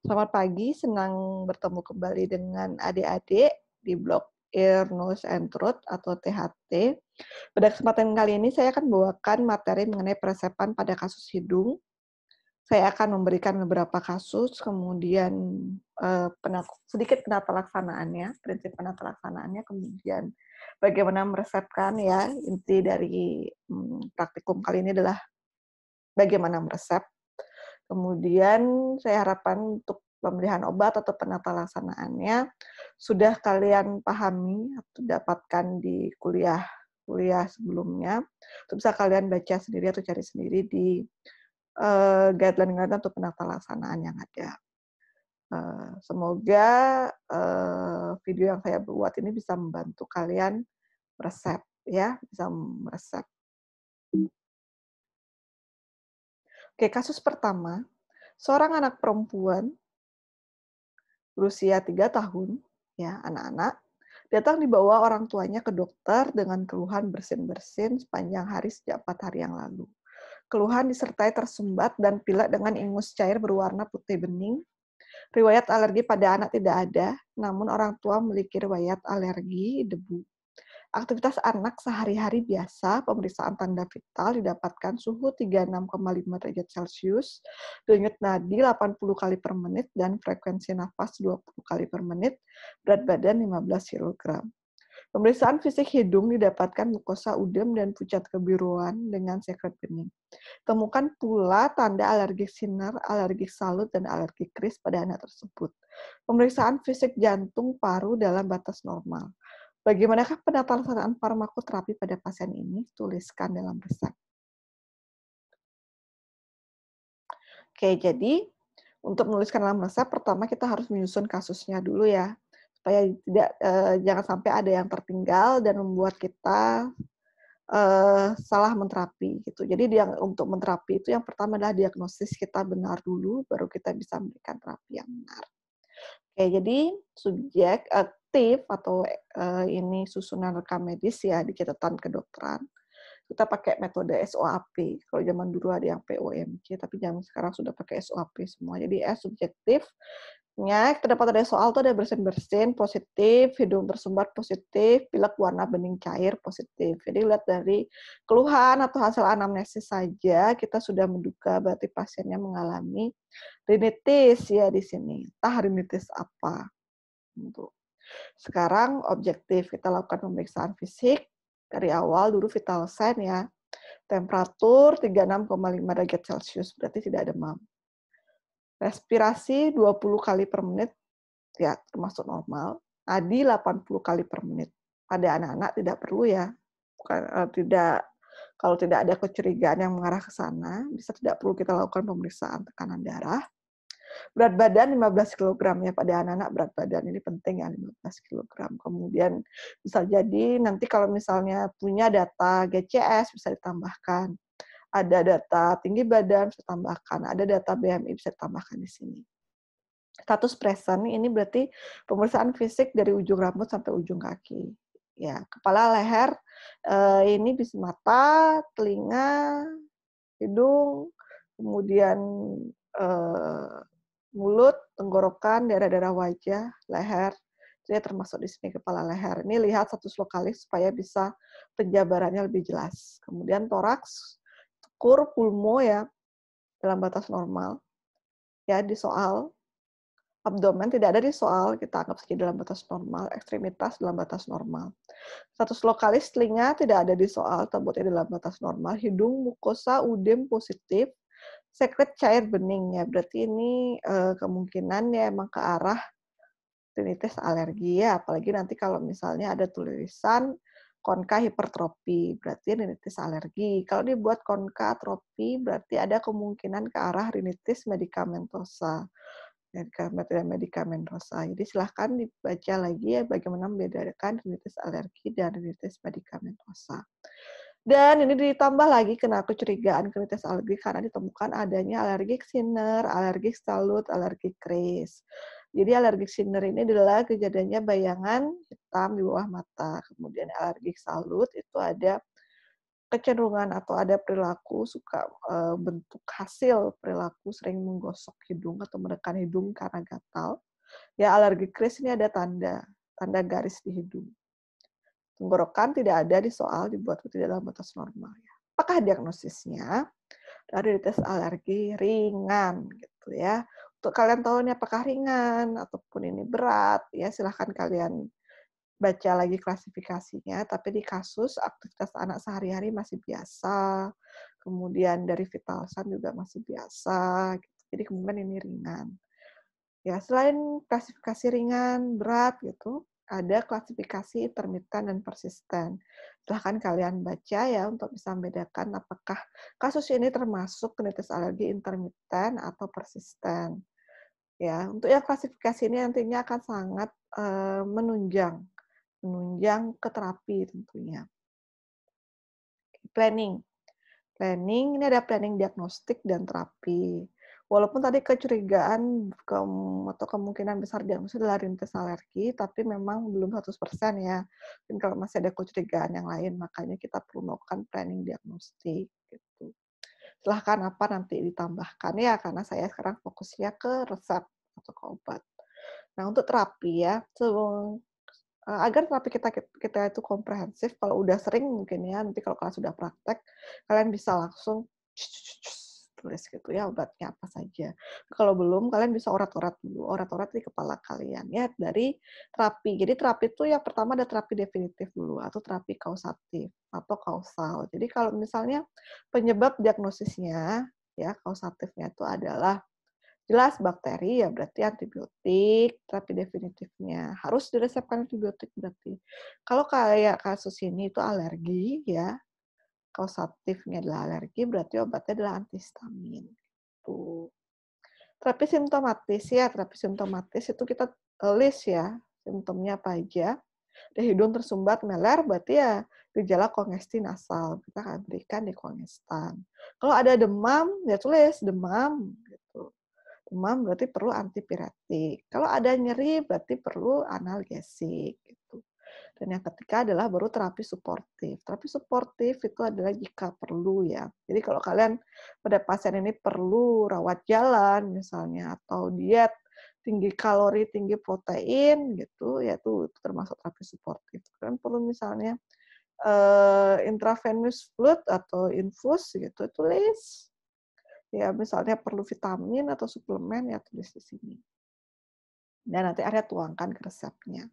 Selamat pagi, senang bertemu kembali dengan adik-adik di blog Ear, Nose, and Throat atau THT. Pada kesempatan kali ini saya akan bawakan materi mengenai peresepan pada kasus hidung. Saya akan memberikan beberapa kasus, kemudian eh, penak, sedikit penata laksanaannya, prinsip penata laksanaannya, kemudian bagaimana meresepkan ya, inti dari hmm, praktikum kali ini adalah bagaimana meresep, Kemudian saya harapkan untuk pemilihan obat atau penata laksanaannya sudah kalian pahami atau dapatkan di kuliah kuliah sebelumnya. Itu bisa kalian baca sendiri atau cari sendiri di uh, guideline-guideline atau penata laksanaan yang ada. Uh, semoga uh, video yang saya buat ini bisa membantu kalian resep ya, bisa meresep. Oke, kasus pertama, seorang anak perempuan berusia 3 tahun, ya, anak-anak, datang dibawa orang tuanya ke dokter dengan keluhan bersin-bersin sepanjang hari sejak 4 hari yang lalu. Keluhan disertai tersumbat dan pilek dengan ingus cair berwarna putih bening. Riwayat alergi pada anak tidak ada, namun orang tua memiliki riwayat alergi debu Aktivitas anak sehari-hari biasa, pemeriksaan tanda vital didapatkan suhu 36,5 derajat Celcius, denyut nadi 80 kali per menit, dan frekuensi nafas 20 kali per menit, berat badan 15 kg. Pemeriksaan fisik hidung didapatkan mukosa udem dan pucat kebiruan dengan sekret bening. Temukan pula tanda alergi sinar, alergi salut, dan alergi kris pada anak tersebut. Pemeriksaan fisik jantung paru dalam batas normal. Bagaimanakah pendataan farmakoterapi pada pasien ini? Tuliskan dalam resep. Oke, jadi untuk menuliskan dalam resep, pertama kita harus menyusun kasusnya dulu ya, supaya tidak eh, jangan sampai ada yang tertinggal dan membuat kita eh, salah menterapi gitu. Jadi yang untuk menterapi itu yang pertama adalah diagnosis kita benar dulu, baru kita bisa memberikan terapi yang benar. Oke, jadi subjek eh, elektif atau uh, ini susunan rekam medis ya di catatan kedokteran kita pakai metode SOAP. Kalau zaman dulu ada yang POMC, tapi zaman sekarang sudah pakai SOAP semua. Jadi S eh, subjektif subjektifnya terdapat ada soal tuh ada bersin-bersin positif, hidung tersumbat positif, pilek warna bening cair positif. Jadi lihat dari keluhan atau hasil anamnesis saja kita sudah menduga berarti pasiennya mengalami rinitis ya di sini. tah rinitis apa. Untuk sekarang objektif kita lakukan pemeriksaan fisik dari awal dulu vital sign ya. Temperatur 36,5 derajat Celcius berarti tidak demam. Respirasi 20 kali per menit ya termasuk normal. adi 80 kali per menit. Pada anak-anak tidak perlu ya. Bukan uh, tidak kalau tidak ada kecurigaan yang mengarah ke sana, bisa tidak perlu kita lakukan pemeriksaan tekanan darah. Berat badan 15 kg ya pada anak-anak berat badan ini penting ya 15 kg. Kemudian bisa jadi nanti kalau misalnya punya data GCS bisa ditambahkan. Ada data tinggi badan bisa ditambahkan, ada data BMI bisa ditambahkan di sini. Status present ini berarti pemeriksaan fisik dari ujung rambut sampai ujung kaki. Ya, kepala, leher, eh, ini bisa mata, telinga, hidung, kemudian eh, mulut, tenggorokan, daerah-daerah wajah, leher. Jadi termasuk di sini kepala leher. Ini lihat status lokalis supaya bisa penjabarannya lebih jelas. Kemudian toraks, kur, pulmo ya dalam batas normal. Ya di soal abdomen tidak ada di soal, kita anggap saja dalam batas normal, ekstremitas dalam batas normal. Status lokalis telinga tidak ada di soal, terbuatnya dalam batas normal, hidung, mukosa, udem positif, secret cair bening ya. Berarti ini uh, kemungkinan ya emang ke arah rinitis alergi ya. Apalagi nanti kalau misalnya ada tulisan konka hipertropi, berarti rinitis alergi. Kalau dibuat konka tropi, berarti ada kemungkinan ke arah rinitis medikamentosa. Medikamentosa. Eh, Jadi silahkan dibaca lagi ya bagaimana membedakan rinitis alergi dan rinitis medikamentosa. Dan ini ditambah lagi kena kecurigaan kritis alergi karena ditemukan adanya alergik sinner, alergi salut, alergi kris. Jadi alergik sinner ini adalah kejadiannya bayangan hitam di bawah mata. Kemudian alergi salut itu ada kecenderungan atau ada perilaku suka e, bentuk hasil perilaku sering menggosok hidung atau menekan hidung karena gatal. Ya alergi kris ini ada tanda, tanda garis di hidung. Tenggorokan tidak ada di soal dibuat tidak dalam batas normal. Ya. Apakah diagnosisnya? dari tes alergi ringan gitu ya. Untuk kalian tahu ini apakah ringan ataupun ini berat ya silahkan kalian baca lagi klasifikasinya, tapi di kasus aktivitas anak sehari-hari masih biasa, kemudian dari vital sign juga masih biasa, gitu. jadi kemudian ini ringan. Ya selain klasifikasi ringan, berat gitu, ada klasifikasi intermiten dan persisten. Silahkan kalian baca ya untuk bisa membedakan apakah kasus ini termasuk kritis alergi intermittent atau persisten. Ya, untuk yang klasifikasi ini nantinya akan sangat e, menunjang menunjang ke terapi tentunya. Planning. Planning ini ada planning diagnostik dan terapi walaupun tadi kecurigaan ke, atau kemungkinan besar diagnosis adalah rintis alergi, tapi memang belum 100% ya. Mungkin kalau masih ada kecurigaan yang lain, makanya kita perlu melakukan planning diagnostik gitu. Silahkan apa nanti ditambahkan ya, karena saya sekarang fokusnya ke resep atau ke obat. Nah, untuk terapi ya, so, eh, agar terapi kita kita itu komprehensif, kalau udah sering mungkin ya, nanti kalau kalian sudah praktek, kalian bisa langsung tulis gitu ya obatnya apa saja. Kalau belum kalian bisa urat-urat dulu, urat-urat di kepala kalian ya dari terapi. Jadi terapi itu ya pertama ada terapi definitif dulu atau terapi kausatif atau kausal. Jadi kalau misalnya penyebab diagnosisnya ya kausatifnya itu adalah jelas bakteri ya berarti antibiotik terapi definitifnya harus diresepkan antibiotik berarti kalau kayak kasus ini itu alergi ya Kausatifnya adalah alergi, berarti obatnya adalah antihistamin. Tuh. Gitu. Terapi simptomatis ya, terapi simptomatis itu kita e, list ya, simptomnya apa aja. Ada hidung tersumbat, meler, berarti ya gejala kongesti nasal. Kita akan berikan di kongestan. Kalau ada demam, ya tulis demam. Gitu. Demam berarti perlu antipiretik. Kalau ada nyeri, berarti perlu analgesik. Gitu. Dan yang ketiga adalah baru terapi suportif. Terapi suportif itu adalah jika perlu ya. Jadi kalau kalian pada pasien ini perlu rawat jalan misalnya atau diet tinggi kalori, tinggi protein gitu, ya itu termasuk terapi suportif. Kalian perlu misalnya uh, intravenous fluid atau infus gitu, tulis. Ya, misalnya perlu vitamin atau suplemen ya tulis di sini. Dan nanti Arya tuangkan ke resepnya.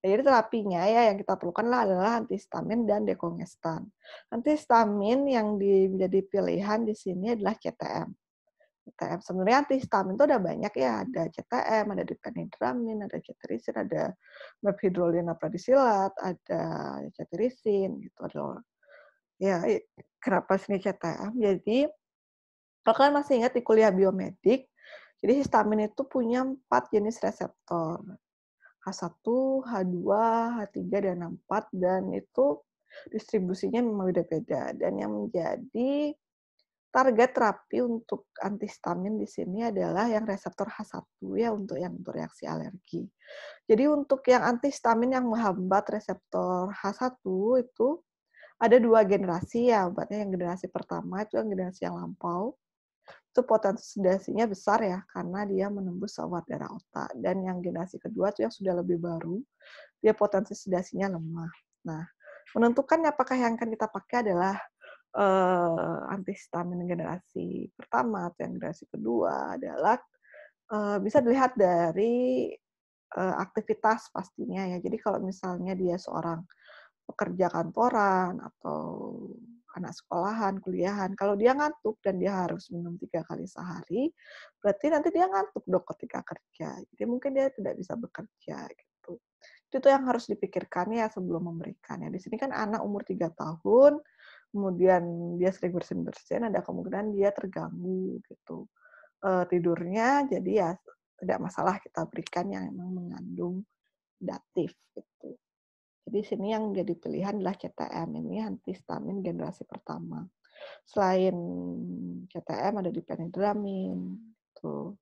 Nah, jadi terapinya ya yang kita perlukanlah adalah antihistamin dan dekongestan. Antihistamin yang di, menjadi pilihan di sini adalah CTM. CTM sebenarnya antihistamin itu ada banyak ya, ada CTM, ada dipenidramin, ada cetirizin, ada mephidrolina pradisilat, ada cetirizin gitu loh. ya kenapa sini CTM? Jadi kalau kalian masih ingat di kuliah biomedik, jadi histamin itu punya empat jenis reseptor. H1, H2, H3, dan H4, dan itu distribusinya memang beda-beda. Dan yang menjadi target terapi untuk antihistamin di sini adalah yang reseptor H1 ya untuk yang bereaksi alergi. Jadi untuk yang antihistamin yang menghambat reseptor H1 itu ada dua generasi ya obatnya. Yang generasi pertama itu yang generasi yang lampau, itu potensi sedasinya besar ya karena dia menembus sawat darah otak dan yang generasi kedua itu yang sudah lebih baru dia potensi sedasinya lemah. Nah, menentukan apakah yang akan kita pakai adalah uh, antihistamin generasi pertama atau yang generasi kedua adalah uh, bisa dilihat dari uh, aktivitas pastinya ya. Jadi kalau misalnya dia seorang pekerja kantoran atau anak sekolahan, kuliahan, kalau dia ngantuk dan dia harus minum tiga kali sehari, berarti nanti dia ngantuk dok ketika kerja. Jadi mungkin dia tidak bisa bekerja gitu. Itu yang harus dipikirkan ya sebelum Ya, Di sini kan anak umur tiga tahun, kemudian dia sering bersin-bersin, ada kemungkinan dia terganggu gitu. E, tidurnya jadi ya tidak masalah kita berikan yang memang mengandung datif gitu. Jadi sini yang jadi pilihan adalah CTM ini antihistamin generasi pertama. Selain CTM ada di dipenedramin, tuh.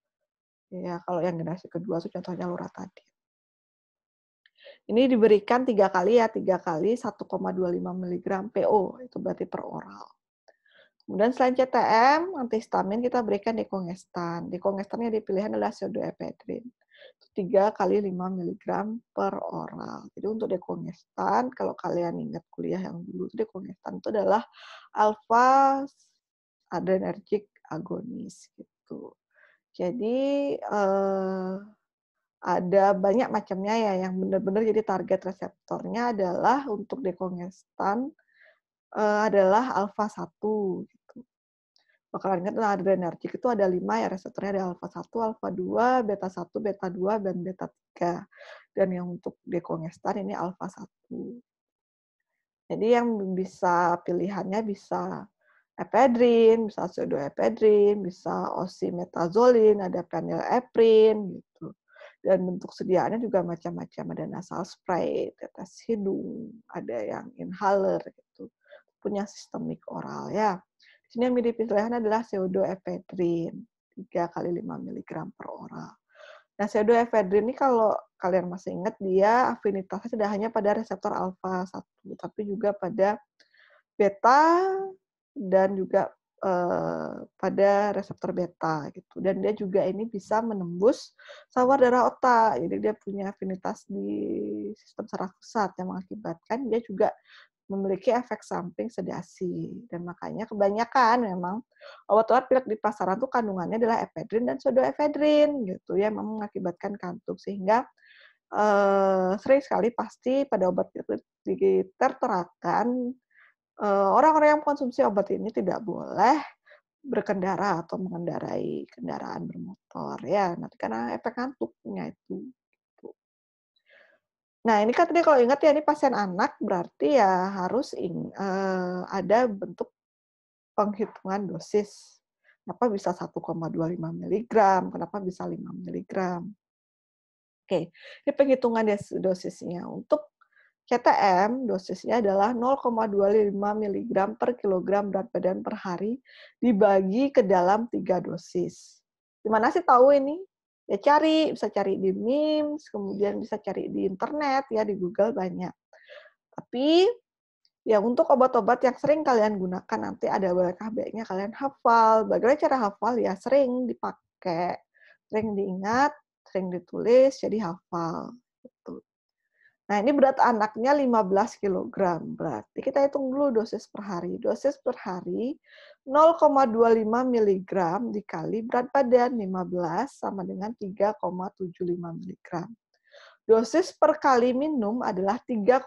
Gitu. Ya kalau yang generasi kedua itu contohnya tadi. Ini diberikan tiga kali ya, tiga kali 1,25 mg PO, itu berarti per oral. Kemudian selain CTM, antihistamin kita berikan dekongestan. Dekongestannya dipilihan adalah pseudoephedrine. 3 kali 5 mg per oral. Jadi untuk dekongestan, kalau kalian ingat kuliah yang dulu, dekongestan itu adalah alfa adrenergic agonis gitu. Jadi eh, ada banyak macamnya ya yang benar-benar jadi target reseptornya adalah untuk dekongestan eh, adalah alfa 1 bakalan ingat adrenergik itu ada lima ya reseptornya ada alfa 1, alfa 2, beta 1, beta 2, dan beta 3. Dan yang untuk dekongestan ini alfa 1. Jadi yang bisa pilihannya bisa epedrin, bisa pseudoepedrin, bisa osimetazolin, ada paneleprin gitu. Dan bentuk sediaannya juga macam-macam, ada nasal spray, tetes hidung, ada yang inhaler gitu. Punya sistemik oral ya sini yang mirip pilihan adalah pseudoephedrine 3 kali 5 mg per oral. Nah, pseudoephedrine ini kalau kalian masih ingat dia afinitasnya tidak hanya pada reseptor alfa 1 tapi juga pada beta dan juga eh, pada reseptor beta gitu. Dan dia juga ini bisa menembus sawar darah otak. Jadi dia punya afinitas di sistem saraf pusat yang mengakibatkan dia juga memiliki efek samping sedasi dan makanya kebanyakan memang obat-obat pilek di pasaran tuh kandungannya adalah efedrin dan pseudoephedrin gitu ya memang mengakibatkan kantuk sehingga eh, sering sekali pasti pada obat pilek diterterakan orang eh, orang-orang yang konsumsi obat ini tidak boleh berkendara atau mengendarai kendaraan bermotor ya nanti karena efek kantuknya itu Nah, ini kan tadi kalau ingat ya ini pasien anak berarti ya harus in, uh, eh, ada bentuk penghitungan dosis. Kenapa bisa 1,25 mg? Kenapa bisa 5 mg? Oke, ini penghitungan dosisnya. Untuk CTM dosisnya adalah 0,25 mg per kilogram berat badan per hari dibagi ke dalam tiga dosis. Gimana sih tahu ini? ya cari bisa cari di memes kemudian bisa cari di internet ya di Google banyak tapi ya untuk obat-obat yang sering kalian gunakan nanti ada BKB-nya kalian hafal bagaimana cara hafal ya sering dipakai sering diingat sering ditulis jadi hafal gitu. Nah, ini berat anaknya 15 kg. Berarti kita hitung dulu dosis per hari. Dosis per hari 0,25 mg dikali berat badan 15 sama dengan 3,75 mg. Dosis per kali minum adalah 3,75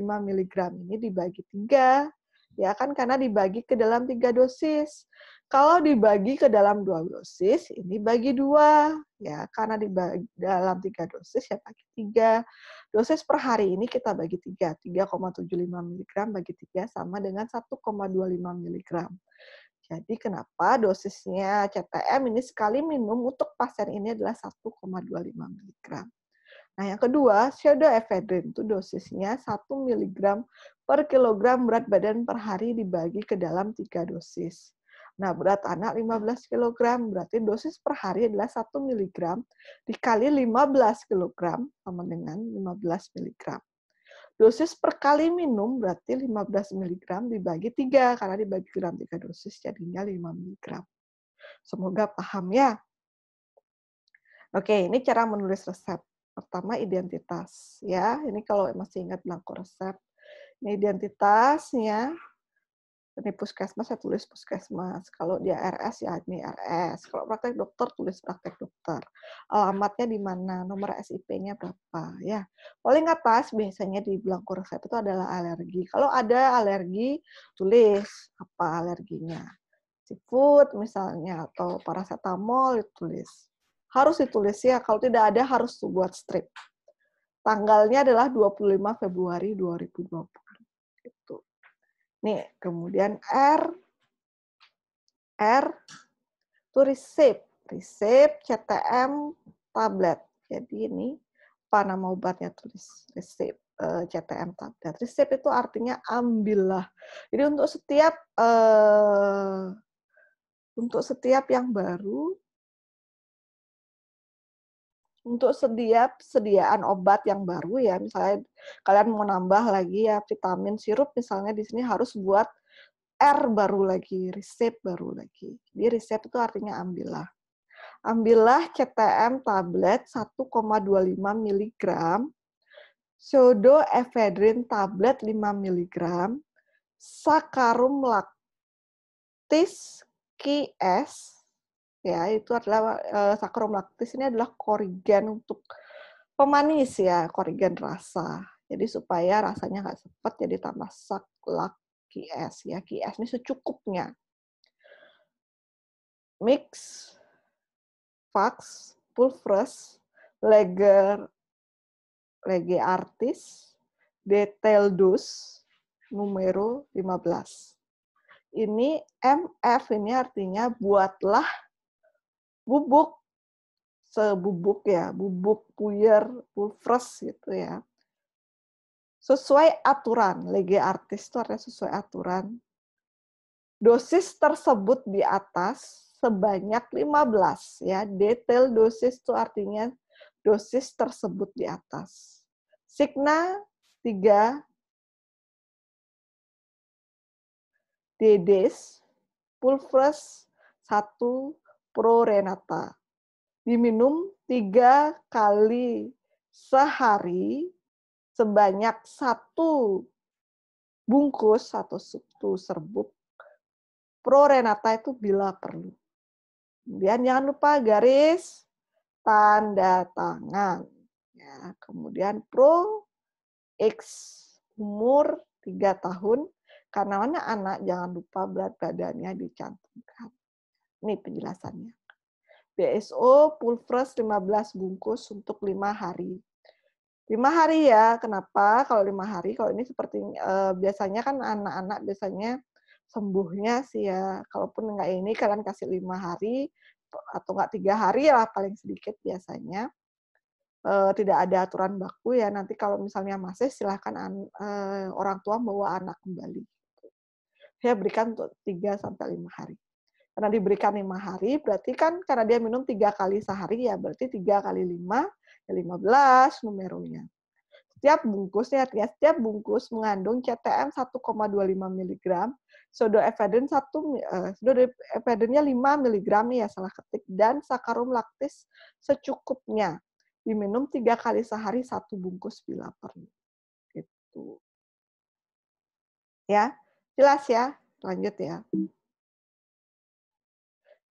mg. Ini dibagi 3, ya kan karena dibagi ke dalam 3 dosis. Kalau dibagi ke dalam dua dosis, ini bagi dua, ya karena di dalam tiga dosis ya bagi tiga. Dosis per hari ini kita bagi tiga, 3,75 mg bagi tiga sama dengan 1,25 mg. Jadi kenapa dosisnya CTM ini sekali minum untuk pasien ini adalah 1,25 mg. Nah, yang kedua, shadow ephedrine itu dosisnya 1 mg per kilogram berat badan per hari dibagi ke dalam tiga dosis. Nah, berat anak 15 kg, berarti dosis per hari adalah 1 mg dikali 15 kg sama dengan 15 mg. Dosis per kali minum berarti 15 mg dibagi 3, karena dibagi gram 3 dosis jadinya 5 mg. Semoga paham ya. Oke, ini cara menulis resep. Pertama identitas ya. Ini kalau masih ingat belangko resep. Ini identitasnya ini puskesmas saya tulis puskesmas kalau dia RS ya ini RS kalau praktek dokter tulis praktek dokter alamatnya di mana nomor SIP-nya berapa ya paling atas biasanya di belangku resep itu adalah alergi kalau ada alergi tulis apa alerginya seafood misalnya atau paracetamol tulis harus ditulis ya kalau tidak ada harus buat strip tanggalnya adalah 25 Februari 2020 itu Nih, kemudian R, R itu resep, resep CTM tablet. Jadi ini apa nama obatnya tulis resep eh, CTM tablet. Resep itu artinya ambillah. Jadi untuk setiap eh, untuk setiap yang baru untuk setiap sediaan obat yang baru ya misalnya kalian mau nambah lagi ya vitamin sirup misalnya di sini harus buat R baru lagi resep baru lagi jadi resep itu artinya ambillah ambillah CTM tablet 1,25 mg pseudoephedrine tablet 5 mg sakarum lactis QS ya itu adalah uh, eh, laktis ini adalah korigen untuk pemanis ya korigen rasa jadi supaya rasanya nggak sepet jadi tambah saklak kies ya kies ini secukupnya mix fax pulfres leger lege artis detail dus numero 15 ini MF ini artinya buatlah bubuk sebubuk ya, bubuk, puyer, pulfres gitu ya. Sesuai aturan, lege artis itu artinya sesuai aturan. Dosis tersebut di atas sebanyak 15 ya. Detail dosis itu artinya dosis tersebut di atas. Signa 3 Dedes, pulfres 1 Pro Renata. Diminum tiga kali sehari sebanyak satu bungkus atau satu serbuk Pro Renata itu bila perlu. Kemudian jangan lupa garis tanda tangan. Ya, kemudian pro X umur tiga tahun karena mana anak jangan lupa berat badannya dicantumkan. Ini penjelasannya. BSO pulvres 15 bungkus untuk 5 hari. 5 hari ya, kenapa? Kalau 5 hari, kalau ini seperti eh, biasanya kan anak-anak biasanya sembuhnya sih ya, kalaupun enggak ini kalian kasih 5 hari atau enggak 3 hari lah paling sedikit biasanya. Eh, tidak ada aturan baku ya, nanti kalau misalnya masih silahkan an, eh, orang tua bawa anak kembali. Saya berikan untuk 3 sampai 5 hari karena diberikan lima hari, berarti kan karena dia minum tiga kali sehari ya berarti tiga kali lima, ya lima belas numeronya. Setiap bungkusnya ya, setiap bungkus mengandung CTM 1,25 mg, sodoefedrin 1 sodo sodoefedrinnya lima mg eh, ya salah ketik dan sakarum laktis secukupnya. Diminum tiga kali sehari satu bungkus bila perlu. Gitu. Ya, jelas ya. Lanjut ya.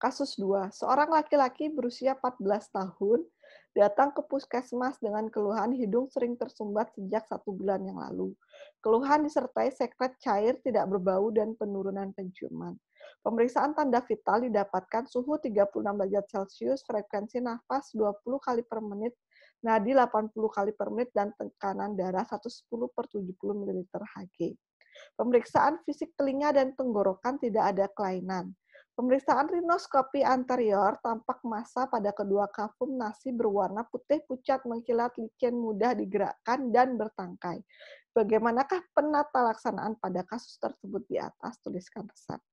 Kasus 2, seorang laki-laki berusia 14 tahun datang ke puskesmas dengan keluhan hidung sering tersumbat sejak satu bulan yang lalu. Keluhan disertai sekret cair tidak berbau dan penurunan penciuman. Pemeriksaan tanda vital didapatkan suhu 36 derajat Celcius, frekuensi nafas 20 kali per menit, nadi 80 kali per menit, dan tekanan darah 110 per 70 ml Hg. Pemeriksaan fisik telinga dan tenggorokan tidak ada kelainan. Pemeriksaan rinoskopi anterior tampak masa pada kedua kafum nasi berwarna putih pucat mengkilat licin mudah digerakkan dan bertangkai. Bagaimanakah penata laksanaan pada kasus tersebut di atas? Tuliskan resep.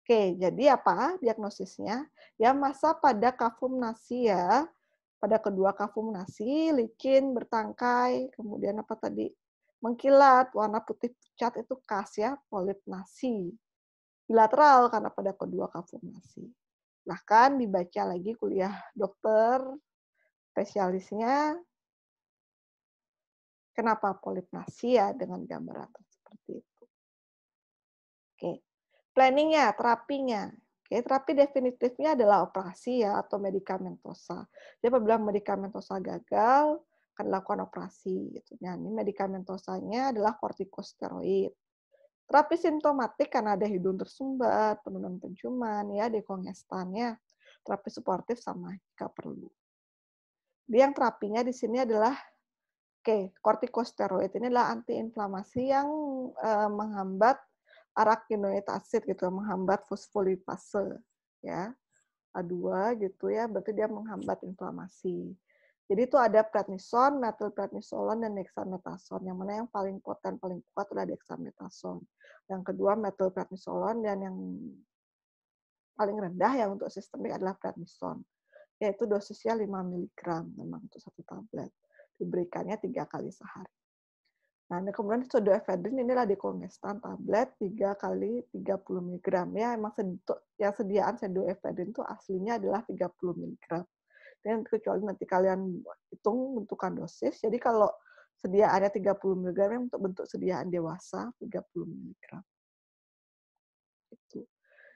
Oke, jadi apa diagnosisnya? Ya, masa pada kafum nasi ya, pada kedua kafum nasi, licin, bertangkai, kemudian apa tadi? Mengkilat, warna putih pucat itu khas ya, polip nasi bilateral karena pada kedua konformasi. Bahkan dibaca lagi kuliah dokter spesialisnya kenapa polipnasia ya dengan gambaran seperti itu. Oke, planningnya, terapinya. Oke, terapi definitifnya adalah operasi ya atau medikamentosa. Jadi apabila medikamentosa gagal, akan dilakukan operasi. Gitu. Nah, ini medikamentosanya adalah kortikosteroid. Terapi simptomatik karena ada hidung tersumbat, penurunan penciuman, ya dekongestannya. Terapi suportif sama jika perlu. Jadi yang terapinya di sini adalah Oke, okay, kortikosteroid ini adalah antiinflamasi yang eh, menghambat arakinoid acid gitu, menghambat fosfolipase ya. A2 gitu ya, berarti dia menghambat inflamasi. Jadi itu ada prednisone, metilprednisolon, dan dexamethasone. Yang mana yang paling dan paling kuat adalah dexamethasone. Yang kedua metilprednisolon, dan yang paling rendah yang untuk sistemik adalah prednisone. Yaitu dosisnya 5 mg, memang untuk satu tablet. Diberikannya tiga kali sehari. Nah, kemudian pseudoephedrine inilah dikongestan tablet 3 kali 30 mg. Ya, emang sedi yang sediaan pseudoephedrine itu aslinya adalah 30 mg. Dan kecuali nanti kalian hitung bentukan dosis. Jadi kalau sediaannya 30 mg untuk bentuk sediaan dewasa 30 mg. Itu.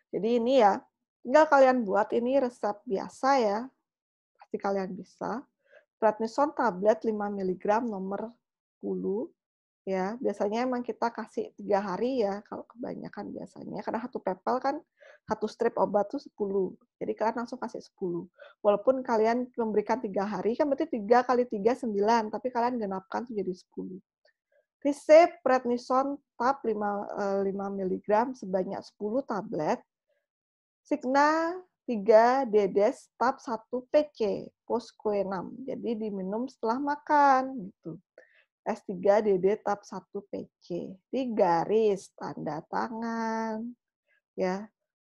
Jadi ini ya, tinggal kalian buat ini resep biasa ya. Pasti kalian bisa. Prednisone tablet 5 mg nomor 10 ya biasanya emang kita kasih tiga hari ya kalau kebanyakan biasanya karena satu pepel kan satu strip obat tuh 10 jadi kalian langsung kasih 10 walaupun kalian memberikan tiga hari kan berarti tiga kali tiga sembilan tapi kalian genapkan tuh jadi 10 resep prednisone tab 5, eh, lima miligram sebanyak 10 tablet signa 3 dedes tab 1 pc enam jadi diminum setelah makan gitu S3DD tab 1 PC. Di garis tanda tangan ya.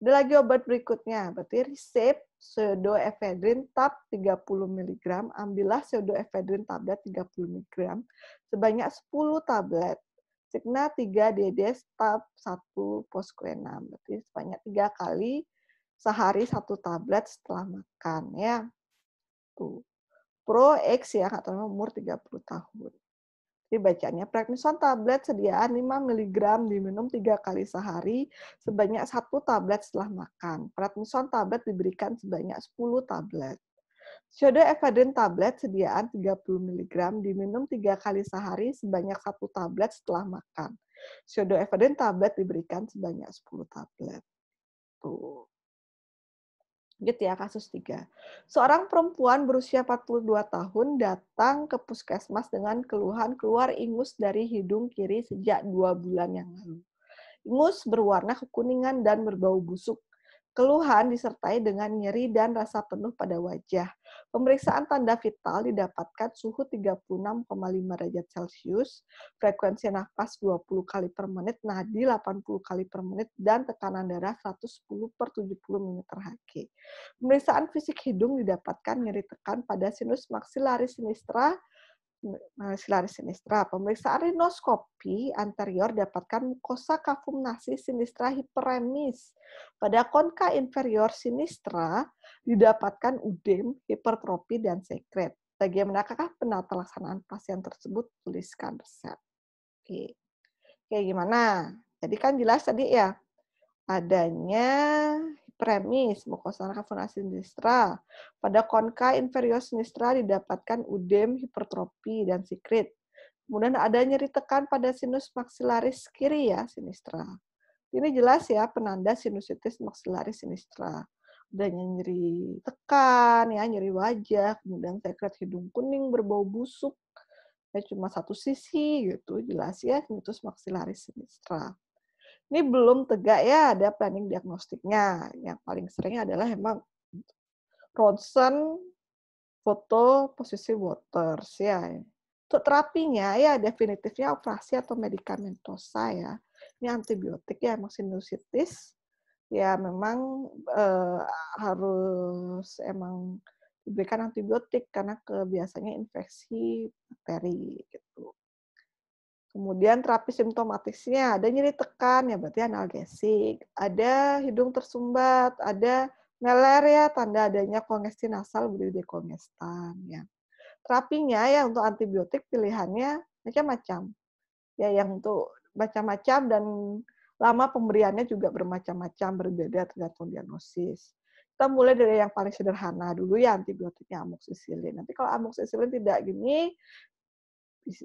Ada lagi obat berikutnya, berarti resep pseudoephedrine tab 30 mg, ambillah pseudoephedrine tablet 30 mg sebanyak 10 tablet. Signa 3 DD tab 1 posquenam. berarti sebanyak 3 kali sehari satu tablet setelah makan ya. Tuh. Pro X ya katanya umur 30 tahun dibacanya prednisone tablet sediaan 5 mg diminum 3 kali sehari sebanyak 1 tablet setelah makan. Prednisone tablet diberikan sebanyak 10 tablet. Pseudoephedrine tablet sediaan 30 mg diminum 3 kali sehari sebanyak 1 tablet setelah makan. Pseudoephedrine tablet diberikan sebanyak 10 tablet. Tuh gitu ya kasus tiga, Seorang perempuan berusia 42 tahun datang ke puskesmas dengan keluhan keluar ingus dari hidung kiri sejak dua bulan yang lalu. Ingus berwarna kekuningan dan berbau busuk. Keluhan disertai dengan nyeri dan rasa penuh pada wajah. Pemeriksaan tanda vital didapatkan suhu 36,5 derajat Celcius, frekuensi nafas 20 kali per menit, nadi 80 kali per menit, dan tekanan darah 110 per 70 mm Hg. Pemeriksaan fisik hidung didapatkan nyeri tekan pada sinus maksilaris sinistra, silar sinistra. Pemeriksaan rinoskopi anterior dapatkan mukosa nasi sinistra hiperemis. Pada konka inferior sinistra didapatkan udem, hipertropi, dan sekret. Bagaimanakah penata laksanaan pasien tersebut? Tuliskan resep. Oke. Oke, gimana? Jadi kan jelas tadi ya, adanya premis mukosa kavuna sinistra. Pada konka inferior sinistra didapatkan udem, hipertropi, dan sikrit. Kemudian ada nyeri tekan pada sinus maksilaris kiri ya sinistra. Ini jelas ya penanda sinusitis maksilaris sinistra. Ada nyeri tekan, ya nyeri wajah, kemudian sekret hidung kuning berbau busuk, ya cuma satu sisi gitu, jelas ya sinusitis maksilaris sinistra. Ini belum tegak ya ada planning diagnostiknya. Yang paling sering adalah emang Ronsen, foto posisi Waters ya. Untuk terapinya ya definitifnya operasi atau medikamentosa ya. Ini antibiotik ya emang sinusitis ya memang eh, harus emang diberikan antibiotik karena kebiasanya infeksi bakteri gitu. Kemudian terapi simptomatiknya ada nyeri tekan ya berarti analgesik, ada hidung tersumbat, ada malaria tanda adanya kongesti nasal berarti dekongestan ya. Terapinya ya untuk antibiotik pilihannya macam-macam. Ya yang untuk macam-macam dan lama pemberiannya juga bermacam-macam berbeda tergantung diagnosis. Kita mulai dari yang paling sederhana dulu ya antibiotiknya amoxicillin. Nanti kalau amoxicillin tidak gini,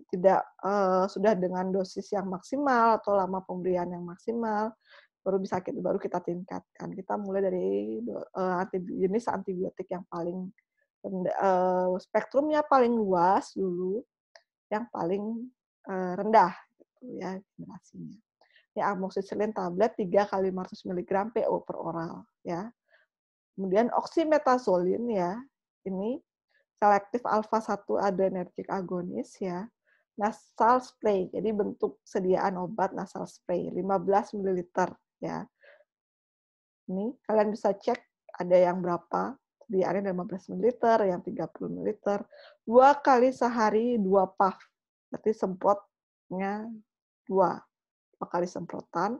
tidak uh, sudah dengan dosis yang maksimal atau lama pemberian yang maksimal baru bisa kita baru kita tingkatkan kita mulai dari uh, anti, jenis antibiotik yang paling uh, spektrumnya paling luas dulu yang paling uh, rendah gitu ya generasinya ini ya, amoxicillin tablet 3 kali 500 mg PO per oral ya kemudian oximetazolin ya ini selektif alfa 1 Adrenergic agonis ya, nasal spray. Jadi bentuk sediaan obat nasal spray 15 ml ya. Ini kalian bisa cek ada yang berapa di sediaannya 15 ml, yang 30 ml. Dua kali sehari dua puff. Berarti semprotnya dua. Dua kali semprotan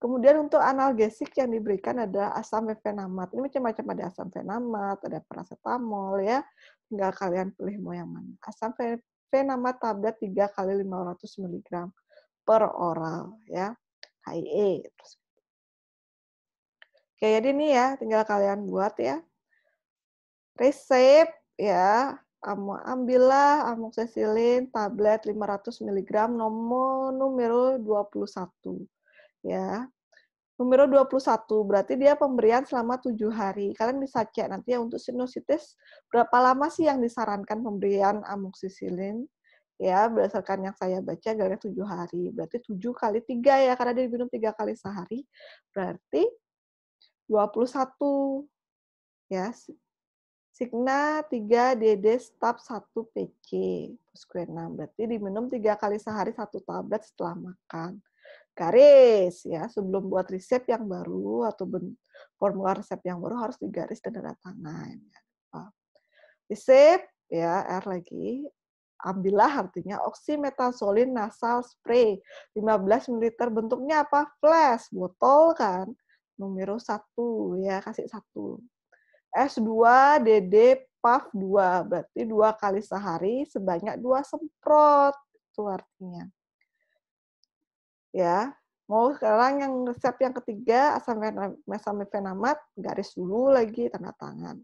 Kemudian untuk analgesik yang diberikan ada asam fenamat Ini macam-macam ada asam fenamat ada paracetamol ya. Tinggal kalian pilih mau yang mana. Asam fenamat tablet 3 kali 500 mg per oral ya. HIE. Terus. Oke, jadi ini ya tinggal kalian buat ya. Resep ya, ambillah amoxicillin tablet 500 mg nomor numero 21 ya. Numero 21 berarti dia pemberian selama tujuh hari. Kalian bisa cek nanti ya untuk sinusitis berapa lama sih yang disarankan pemberian amoksisilin ya berdasarkan yang saya baca gara tujuh hari berarti tujuh kali tiga ya karena dia diminum tiga kali sehari berarti 21 ya Signa 3 DD stop 1 PC plus 6 berarti diminum tiga kali sehari satu tablet setelah makan garis ya sebelum buat resep yang baru atau formula resep yang baru harus digaris dan tanda tangan ya. resep ya R lagi ambillah artinya oksimetazolin nasal spray 15 ml bentuknya apa flash botol kan numero satu ya kasih satu S2 DD puff 2 berarti dua kali sehari sebanyak dua semprot itu artinya ya mau sekarang yang resep yang ketiga asam mesamifenamat garis dulu lagi tanda tangan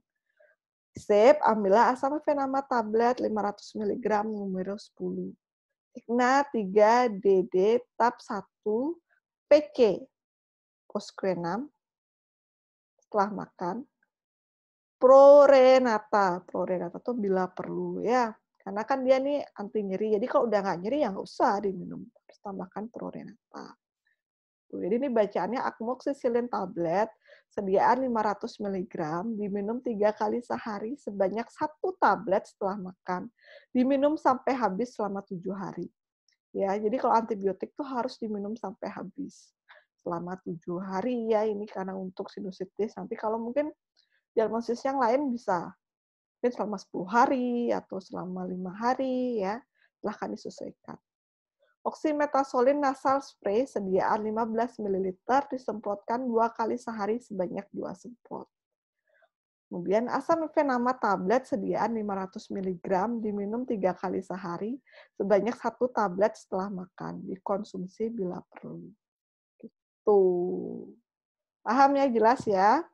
sip ambillah asam mefenamat tablet 500 mg nomor 10 Ikna 3 DD tab 1 PK Posquenam setelah makan prorenata prorenata tuh bila perlu ya karena kan dia nih anti nyeri. Jadi kalau udah nggak nyeri ya nggak usah diminum. Terus tambahkan prorenata. Tuh, jadi ini bacaannya akmoxicillin tablet sediaan 500 mg diminum tiga kali sehari sebanyak satu tablet setelah makan. Diminum sampai habis selama tujuh hari. Ya, jadi kalau antibiotik tuh harus diminum sampai habis selama tujuh hari ya ini karena untuk sinusitis nanti kalau mungkin diagnosis yang lain bisa mungkin selama 10 hari atau selama lima hari ya silahkan disesuaikan. Oksimetasolin nasal spray sediaan 15 ml disemprotkan dua kali sehari sebanyak dua semprot. Kemudian asam fenama tablet sediaan 500 mg diminum tiga kali sehari sebanyak satu tablet setelah makan, dikonsumsi bila perlu. Gitu. ya jelas ya?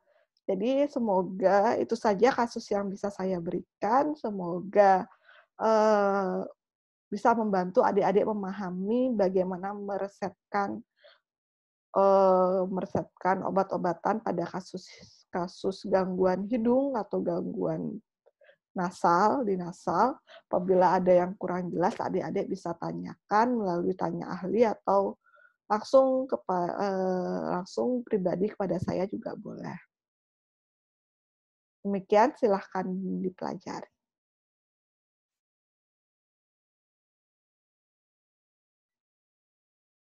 Jadi semoga itu saja kasus yang bisa saya berikan. Semoga uh, bisa membantu adik-adik memahami bagaimana meresepkan uh, meresepkan obat-obatan pada kasus kasus gangguan hidung atau gangguan nasal di nasal. Apabila ada yang kurang jelas, adik-adik bisa tanyakan melalui tanya ahli atau langsung kepa, uh, langsung pribadi kepada saya juga boleh. Demikian silahkan dipelajari.